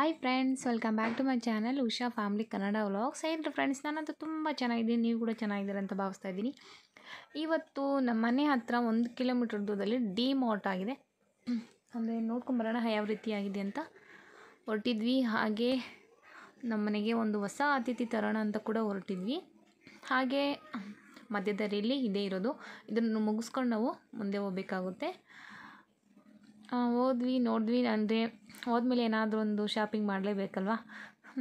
hi friends welcome back to my channel Usha family Kannada vlogs ಏನು friends ನಾನಂತೂ ತುಂಬ ಚೆನ್ನಾಗಿದ್ದೀನಿ ನೀವು ಕೂಡ ಚೆನ್ನಾಗಿದ್ದೀರ ಅಂತ ಭಾವಿಸ್ತಾ ಇದ್ದೀನಿ ಇವತ್ತು ನಮ್ಮ ಮನೆ ಹತ್ತಿರ ಒಂದು ಕಿಲೋಮೀಟರ್ ದೂರದಲ್ಲಿ ಡಿ ಮಾರ್ಟ್ ಆಗಿದೆ ಅಂದರೆ ನೋಡ್ಕೊಂಬರೋಣ ಯಾವ ರೀತಿ ಆಗಿದೆ ಅಂತ ಹೊರಟಿದ್ವಿ ಹಾಗೆ ನಮ್ಮ ಮನೆಗೆ ಒಂದು ಹೊಸ ಅತಿಥಿ ತರೋಣ ಅಂತ ಕೂಡ ಹೊರಟಿದ್ವಿ ಹಾಗೆ ಮಧ್ಯದ ರೀಲಿ ಇದೇ ಇರೋದು ಇದನ್ನು ಮುಗಿಸ್ಕೊಂಡು ನಾವು ಮುಂದೆ ಹೋಗಬೇಕಾಗುತ್ತೆ ಹೋದ್ವಿ ನೋಡಿದ್ವಿ ಅಂದರೆ ಹೋದ್ಮೇಲೆ ಏನಾದರೂ ಒಂದು ಶಾಪಿಂಗ್ ಮಾಡಲೇಬೇಕಲ್ವಾ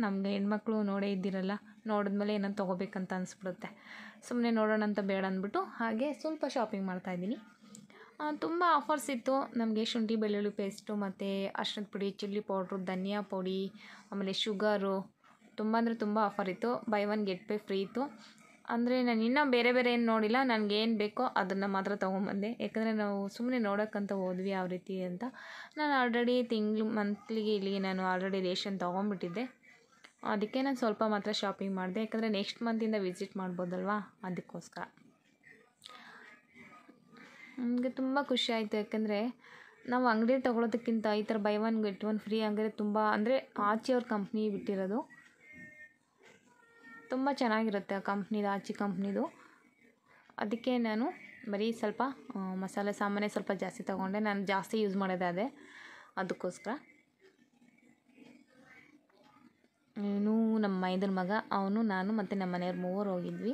ನಮಗೆ ಹೆಣ್ಮಕ್ಳು ನೋಡೇ ಇದ್ದಿರಲ್ಲ ನೋಡಿದ್ಮೇಲೆ ಏನಾದ್ರು ತೊಗೋಬೇಕಂತ ಅನಿಸ್ಬಿಡುತ್ತೆ ಸುಮ್ಮನೆ ನೋಡೋಣ ಅಂತ ಬೇಡ ಅಂದ್ಬಿಟ್ಟು ಹಾಗೆ ಸ್ವಲ್ಪ ಶಾಪಿಂಗ್ ಮಾಡ್ತಾಯಿದ್ದೀನಿ ತುಂಬ ಆಫರ್ಸ್ ಇತ್ತು ನಮಗೆ ಶುಂಠಿ ಬೆಳ್ಳುಳ್ಳಿ ಪೇಸ್ಟು ಮತ್ತು ಅರ್ಶಿಣದ ಪುಡಿ ಚಿಲ್ಲಿ ಪೌಡ್ರು ಧನಿಯಾ ಪುಡಿ ಆಮೇಲೆ ಶುಗರು ತುಂಬ ಅಂದರೆ ತುಂಬ ಆಫರ್ ಇತ್ತು ಬೈ ಒನ್ ಗೆಟ್ ಪೇ ಫ್ರೀ ಇತ್ತು ಅಂದರೆ ನಾನು ಇನ್ನೂ ಬೇರೆ ಬೇರೆ ಏನು ನೋಡಿಲ್ಲ ನನಗೆ ಏನು ಬೇಕೋ ಅದನ್ನು ಮಾತ್ರ ತೊಗೊಂಬಂದೆ ಯಾಕಂದರೆ ನಾವು ಸುಮ್ಮನೆ ನೋಡೋಕ್ಕಂತ ಹೋದ್ವಿ ಯಾವ ರೀತಿ ಅಂತ ನಾನು ಆಲ್ರೆಡಿ ತಿಂಗ್ಳು ಮಂತ್ಲಿಗೆ ಇಲ್ಲಿಗೆ ನಾನು ಆಲ್ರೆಡಿ ರೇಷನ್ ತೊಗೊಂಬಿಟ್ಟಿದ್ದೆ ಅದಕ್ಕೆ ನಾನು ಸ್ವಲ್ಪ ಮಾತ್ರ ಶಾಪಿಂಗ್ ಮಾಡಿದೆ ಯಾಕಂದರೆ ನೆಕ್ಸ್ಟ್ ಮಂತಿಂದ ವಿಸಿಟ್ ಮಾಡ್ಬೋದಲ್ವಾ ಅದಕ್ಕೋಸ್ಕರ ನನಗೆ ತುಂಬ ಖುಷಿ ಆಯಿತು ಯಾಕಂದರೆ ನಾವು ಅಂಗಡಿ ತೊಗೊಳೋದಕ್ಕಿಂತ ಈ ಥರ buy one get one free ಅಂದರೆ ತುಂಬ ಅಂದರೆ ಆಚೆಯವ್ರ ಕಂಪ್ನಿ ಬಿಟ್ಟಿರೋದು ತುಂಬ ಚೆನ್ನಾಗಿರುತ್ತೆ ಆ ಕಂಪ್ನಿದು ಆಚಿ ಕಂಪ್ನಿದು ಅದಕ್ಕೆ ನಾನು ಬರೀ ಸ್ವಲ್ಪ ಮಸಾಲೆ ಸಾಮಾನೇ ಸ್ವಲ್ಪ ಜಾಸ್ತಿ ತಗೊಂಡೆ ನಾನು ಜಾಸ್ತಿ ಯೂಸ್ ಮಾಡೋದಾದೆ ಅದೇ ಅದಕ್ಕೋಸ್ಕರ ಇನ್ನೂ ನಮ್ಮ ಮೈದನ ಮಗ ಅವನು ನಾನು ಮತ್ತು ನಮ್ಮ ಮನೆಯವ್ರ ಮೂವರು ಹೋಗಿದ್ವಿ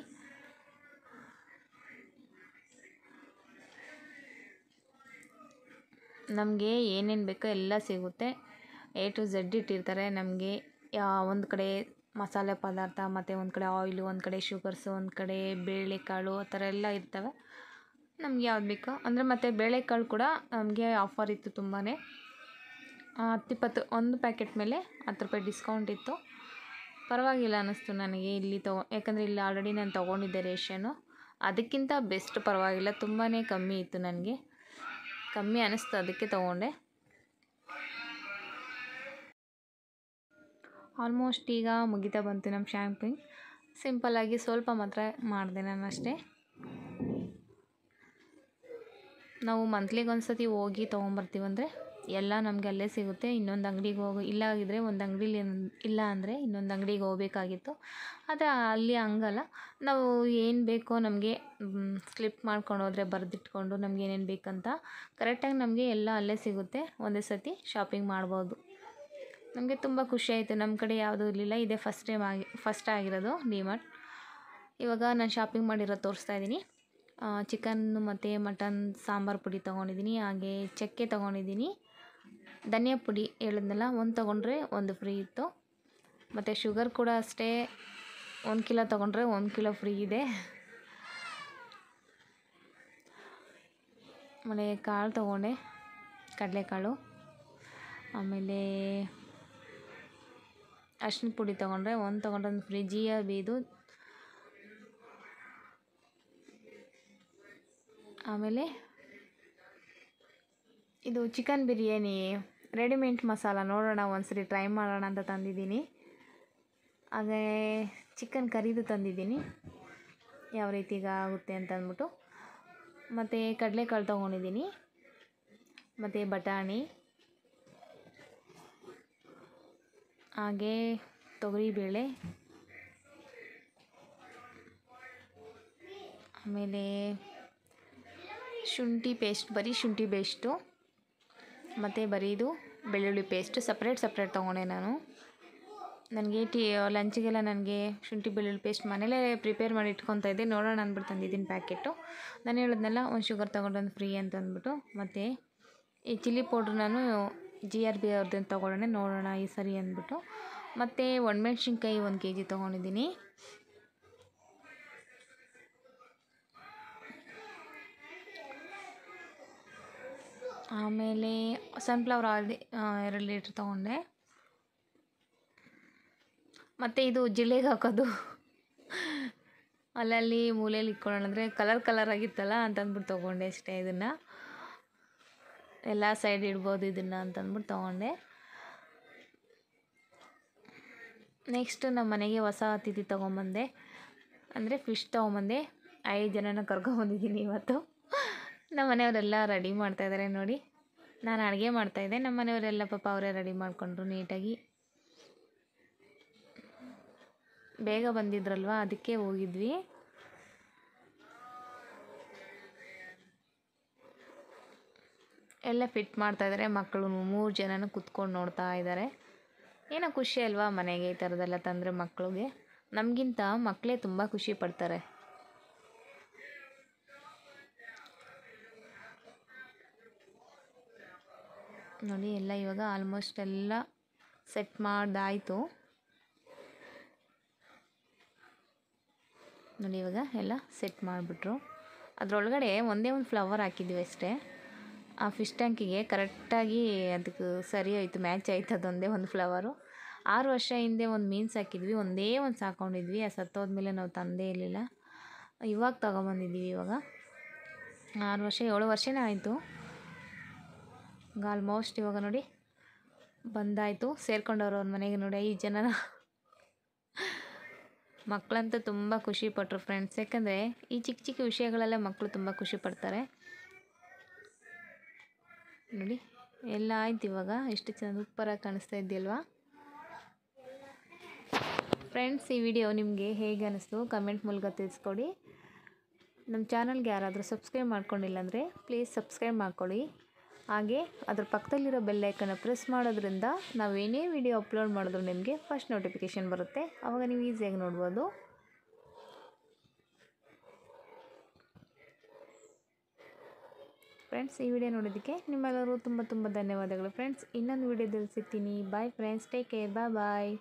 ನಮಗೆ ಏನೇನು ಬೇಕೋ ಎಲ್ಲ ಸಿಗುತ್ತೆ ಎ ಟು ಝೆಡ್ ಇಟ್ಟಿರ್ತಾರೆ ನಮಗೆ ಒಂದು ಕಡೆ ಮಸಾಲೆ ಪದಾರ್ಥ ಮತ್ತು ಒಂದು ಕಡೆ ಆಯಿಲು ಒಂದು ಕಡೆ ಶುಗರ್ಸು ಒಂದು ಕಡೆ ಬೇಳೆಕಾಳು ಆ ಥರ ಎಲ್ಲ ಇರ್ತವೆ ನಮ್ಗೆ ಯಾವ್ದು ಬೇಕೋ ಅಂದರೆ ಮತ್ತು ಬೇಳೆಕಾಳು ಕೂಡ ನಮಗೆ ಆಫರ್ ಇತ್ತು ತುಂಬಾ ಹತ್ತಿಪ್ಪತ್ತು ಒಂದು ಪ್ಯಾಕೆಟ್ ಮೇಲೆ ಹತ್ತು ರೂಪಾಯಿ ಡಿಸ್ಕೌಂಟ್ ಇತ್ತು ಪರವಾಗಿಲ್ಲ ಅನ್ನಿಸ್ತು ನನಗೆ ಇಲ್ಲಿ ತೊಗೋ ಯಾಕಂದರೆ ಇಲ್ಲಿ ಆಲ್ರೆಡಿ ನಾನು ತೊಗೊಂಡಿದ್ದೆ ರೇಷನ್ನು ಅದಕ್ಕಿಂತ ಬೆಸ್ಟ್ ಪರವಾಗಿಲ್ಲ ತುಂಬಾ ಕಮ್ಮಿ ಇತ್ತು ನನಗೆ ಕಮ್ಮಿ ಅನ್ನಿಸ್ತು ಅದಕ್ಕೆ ತೊಗೊಂಡೆ ಆಲ್ಮೋಸ್ಟ್ ಈಗ ಮುಗಿತಾ ಬಂತು ನಮ್ಮ ಶ್ಯಾಂಪಿಂಗ್ ಸಿಂಪಲ್ಲಾಗಿ ಸ್ವಲ್ಪ ಮಾತ್ರ ಮಾಡಿದೆ ನಾನು ಅಷ್ಟೇ ನಾವು ಮಂತ್ಲಿಗೆ ಒಂದು ಸತಿ ಹೋಗಿ ತೊಗೊಂಬರ್ತೀವಂದರೆ ಎಲ್ಲ ನಮಗೆ ಅಲ್ಲೇ ಸಿಗುತ್ತೆ ಇನ್ನೊಂದು ಅಂಗಡಿಗೆ ಹೋಗಿ ಇಲ್ಲ ಆಗಿದ್ದರೆ ಒಂದು ಅಂಗಡಿಲಿ ಇಲ್ಲ ಅಂದರೆ ಇನ್ನೊಂದು ಅಂಗಡಿಗೆ ಹೋಗ್ಬೇಕಾಗಿತ್ತು ಆದರೆ ಅಲ್ಲಿ ಹಂಗಲ್ಲ ನಾವು ಏನು ಬೇಕೋ ನಮಗೆ ಸ್ಲಿಪ್ ಮಾಡ್ಕೊಂಡು ಹೋದರೆ ಬರೆದಿಟ್ಕೊಂಡು ನಮ್ಗೆ ಏನೇನು ಬೇಕಂತ ಕರೆಕ್ಟಾಗಿ ನಮಗೆ ಎಲ್ಲ ಅಲ್ಲೇ ಸಿಗುತ್ತೆ ಒಂದೇ ಸತಿ ಶಾಪಿಂಗ್ ಮಾಡ್ಬೋದು ನಮಗೆ ತುಂಬ ಖುಷಿಯಾಯಿತು ನಮ್ಮ ಕಡೆ ಯಾವುದೂ ಇರಲಿಲ್ಲ ಇದೇ ಫಸ್ಟ್ ಟೈಮ್ ಆಗಿ ಫಸ್ಟ್ ಆಗಿರೋದು ಡಿಮಾರ್ಟ್ ಇವಾಗ ನಾನು ಶಾಪಿಂಗ್ ಮಾಡಿರೋ ತೋರಿಸ್ತಾ ಇದ್ದೀನಿ ಚಿಕನ್ನು ಮತ್ತು ಮಟನ್ ಸಾಂಬಾರು ಪುಡಿ ತೊಗೊಂಡಿದ್ದೀನಿ ಹಾಗೆ ಚಕ್ಕೆ ತೊಗೊಂಡಿದ್ದೀನಿ ಧನಿಯಾ ಪುಡಿ ಹೇಳಿದ್ನಲ್ಲ ಒಂದು ತೊಗೊಂಡ್ರೆ ಒಂದು ಫ್ರೀ ಇತ್ತು ಮತ್ತು ಶುಗರ್ ಕೂಡ ಅಷ್ಟೇ ಒಂದು ಕಿಲೋ ತೊಗೊಂಡ್ರೆ ಒಂದು ಕಿಲೋ ಫ್ರೀ ಇದೆ ಆಮೇಲೆ ಕಾಳು ತೊಗೊಂಡೆ ಕಡಲೆಕಾಳು ಆಮೇಲೆ ಅರ್ಶಿನ ಪುಡಿ ತೊಗೊಂಡ್ರೆ ಒಂದು ತೊಗೊಂಡ್ರೆ ಒಂದು ಫ್ರಿಜ್ಜಿಯ ಬೀದು ಆಮೇಲೆ ಇದು ಚಿಕನ್ ಬಿರಿಯಾನಿ ರೆಡಿಮೇಡ್ ಮಸಾಲ ನೋಡೋಣ ಒಂದ್ಸರಿ ಟ್ರೈ ಮಾಡೋಣ ಅಂತ ತಂದಿದ್ದೀನಿ ಹಾಗೆ ಚಿಕನ್ ಕರಿದು ತಂದಿದ್ದೀನಿ ಯಾವ ರೀತಿಗ ಆಗುತ್ತೆ ಅಂತ ಅಂದ್ಬಿಟ್ಟು ಮತ್ತು ಕಡಲೆಕಾಳು ತೊಗೊಂಡಿದ್ದೀನಿ ಮತ್ತು ಬಟಾಣಿ ಹಾಗೇ ತೊಗರಿಬೇಳೆ ಆಮೇಲೆ ಶುಂಠಿ ಪೇಸ್ಟ್ ಬರೀ ಶುಂಠಿ ಪೇಸ್ಟು ಮತ್ತು ಬರೀದು ಬೆಳ್ಳುಳ್ಳಿ ಪೇಸ್ಟ್ ಸಪ್ರೇಟ್ ಸಪ್ರೇಟ್ ತೊಗೊಂಡೆ ನಾನು ನನಗೆ ಟೀ ಲಂಚಿಗೆಲ್ಲ ನನಗೆ ಶುಂಠಿ ಬೆಳ್ಳುಳ್ಳಿ ಪೇಸ್ಟ್ ಮನೇಲೇ ಪ್ರಿಪೇರ್ ಮಾಡಿ ಇಟ್ಕೊತಾ ಇದ್ದೆ ನೋಡೋಣ ಅಂದ್ಬಿಟ್ಟು ತಂದಿದ್ದೀನಿ ಪ್ಯಾಕೆಟು ನಾನು ಹೇಳಿದ್ನಲ್ಲ ಒಂದು ಶುಗರ್ ತೊಗೊಂಡು ಒಂದು ಫ್ರೀ ಅಂತ ಅಂದ್ಬಿಟ್ಟು ಮತ್ತು ಈ ಚಿಲ್ಲಿ ಪೌಡ್ರ್ ನಾನು ಜಿ ಆರ್ ಬಿ ಅವ್ರದ್ದೇನು ತೊಗೊಳ್ಳೋಣ ನೋಡೋಣ ಈ ಸರಿ ಅಂದ್ಬಿಟ್ಟು ಮತ್ತು ಒಣಮೆಣ್ಸಿನ್ಕಾಯಿ ಒಂದು ಕೆ ಜಿ ತೊಗೊಂಡಿದ್ದೀನಿ ಆಮೇಲೆ ಸನ್ಫ್ಲವರ್ ಆಯಿಲ್ ಎರಡು ಲೀಟ್ರ್ ತೊಗೊಂಡೆ ಮತ್ತು ಇದು ಜಿಲ್ಲೆಗೆ ಹಾಕೋದು ಅಲ್ಲಲ್ಲಿ ಮೂಲೆಯಲ್ಲಿ ಇಟ್ಕೊಳ್ಳೋಣ ಅಂದರೆ ಕಲರ್ ಕಲರ್ ಆಗಿತ್ತಲ್ಲ ಅಂತಂದ್ಬಿಟ್ಟು ತೊಗೊಂಡೆ ಅಷ್ಟೇ ಇದನ್ನು ಎಲ್ಲ ಸೈಡ್ ಇಡ್ಬೋದು ಇದನ್ನು ಅಂತಂದ್ಬಿಟ್ಟು ತೊಗೊಂಡೆ ನೆಕ್ಸ್ಟ್ ನಮ್ಮ ಮನೆಗೆ ಹೊಸ ಅತಿಥಿ ತೊಗೊಂಬಂದೆ ಅಂದರೆ ಫಿಶ್ ತೊಗೊಂಬಂದೆ ಐದು ಜನನ ಕರ್ಕೊಂಬಂದಿದ್ದೀನಿ ಇವತ್ತು ನಮ್ಮ ಮನೆಯವರೆಲ್ಲ ರೆಡಿ ಮಾಡ್ತಾಯಿದ್ದಾರೆ ನೋಡಿ ನಾನು ಅಡುಗೆ ಮಾಡ್ತಾಯಿದ್ದೆ ನಮ್ಮ ಮನೆಯವರೆಲ್ಲ ಪಾಪ ಅವರೇ ರೆಡಿ ಮಾಡಿಕೊಂಡ್ರು ನೀಟಾಗಿ ಬೇಗ ಬಂದಿದ್ರಲ್ವ ಅದಕ್ಕೆ ಹೋಗಿದ್ವಿ ಎಲ್ಲ ಫಿಟ್ ಮಾಡ್ತಾ ಇದ್ದಾರೆ ಮಕ್ಕಳು ಮೂರು ಜನನೂ ಕುತ್ಕೊಂಡು ನೋಡ್ತಾ ಇದ್ದಾರೆ ಏನೋ ಖುಷಿ ಅಲ್ವಾ ಮನೆಗೆ ಈ ಥರದ್ದೆಲ್ಲ ತಂದರೆ ಮಕ್ಕಳಿಗೆ ನಮಗಿಂತ ಮಕ್ಕಳೇ ತುಂಬ ಖುಷಿ ಪಡ್ತಾರೆ ನೋಡಿ ಎಲ್ಲ ಇವಾಗ ಆಲ್ಮೋಸ್ಟ್ ಎಲ್ಲ ಸೆಟ್ ಮಾಡ್ದಾಯಿತು ನೋಡಿ ಇವಾಗ ಎಲ್ಲ ಸೆಟ್ ಮಾಡಿಬಿಟ್ರು ಅದರೊಳಗಡೆ ಒಂದೇ ಒಂದು ಫ್ಲವರ್ ಹಾಕಿದ್ವಿ ಅಷ್ಟೇ ಆ ಫಿಶ್ ಟ್ಯಾಂಕಿಗೆ ಕರೆಕ್ಟಾಗಿ ಅದಕ್ಕೆ ಸರಿ ಆಯಿತು ಮ್ಯಾಚ್ ಆಯಿತು ಅದೊಂದೇ ಒಂದು ಫ್ಲವರು ಆರು ವರ್ಷ ಹಿಂದೆ ಒಂದು ಮೀನು ಸಾಕಿದ್ವಿ ಒಂದೇ ಒಂದು ಸಾಕೊಂಡಿದ್ವಿ ಆ ಸತ್ತೋದ್ಮೇಲೆ ನಾವು ತಂದೇ ಇರಲಿಲ್ಲ ಇವಾಗ ತೊಗೊಂಬಂದಿದ್ದೀವಿ ಇವಾಗ ಆರು ವರ್ಷ ಏಳು ವರ್ಷನೇ ಆಯಿತು ಆಲ್ಮೋಸ್ಟ್ ಇವಾಗ ನೋಡಿ ಬಂದಾಯಿತು ಸೇರ್ಕೊಂಡವ್ರು ಅವ್ರ ಮನೆಗೆ ನೋಡಿ ಐದು ಜನರ ಮಕ್ಕಳಂತೂ ತುಂಬ ಖುಷಿಪಟ್ಟರು ಫ್ರೆಂಡ್ಸ್ ಯಾಕಂದರೆ ಈ ಚಿಕ್ಕ ಚಿಕ್ಕ ವಿಷಯಗಳಲ್ಲೇ ಮಕ್ಕಳು ತುಂಬ ಖುಷಿ ಪಡ್ತಾರೆ ನೋಡಿ ಎಲ್ಲ ಆಯ್ತು ಇವಾಗ ಎಷ್ಟು ಚೆನ್ನಾಗಿ ಉಪ್ಪರಾಗಿ ಕಾಣಿಸ್ತಾ ಇದೆಯಲ್ವಾ ಫ್ರೆಂಡ್ಸ್ ಈ ವಿಡಿಯೋ ನಿಮಗೆ ಹೇಗೆ ಅನ್ನಿಸ್ತು ಕಮೆಂಟ್ ಮೂಲಕ ತಿಳಿಸ್ಕೊಡಿ ನಮ್ಮ ಚಾನಲ್ಗೆ ಯಾರಾದರೂ ಸಬ್ಸ್ಕ್ರೈಬ್ ಮಾಡ್ಕೊಂಡಿಲ್ಲ ಅಂದರೆ ಪ್ಲೀಸ್ ಸಬ್ಸ್ಕ್ರೈಬ್ ಮಾಡ್ಕೊಳ್ಳಿ ಹಾಗೆ ಅದ್ರ ಪಕ್ಕದಲ್ಲಿರೋ ಬೆಲ್ಲೈಕನ್ನು ಪ್ರೆಸ್ ಮಾಡೋದ್ರಿಂದ ಏನೇ ವಿಡಿಯೋ ಅಪ್ಲೋಡ್ ಮಾಡಿದ್ರು ನಿಮಗೆ ಫಸ್ಟ್ ನೋಟಿಫಿಕೇಷನ್ ಬರುತ್ತೆ ಆವಾಗ ನೀವು ಈಸಿಯಾಗಿ ನೋಡ್ಬೋದು ಫ್ರೆಂಡ್ಸ್ ಈ ವಿಡಿಯೋ ನೋಡೋದಕ್ಕೆ ನಿಮ್ಮೆಲ್ಲರೂ ತುಂಬ ತುಂಬ ಧನ್ಯವಾದಗಳು ಫ್ರೆಂಡ್ಸ್ ಇನ್ನೊಂದು ವಿಡಿಯೋದಲ್ಲಿ ಸಿಗ್ತೀನಿ bye friends take care bye ಬಾಯ್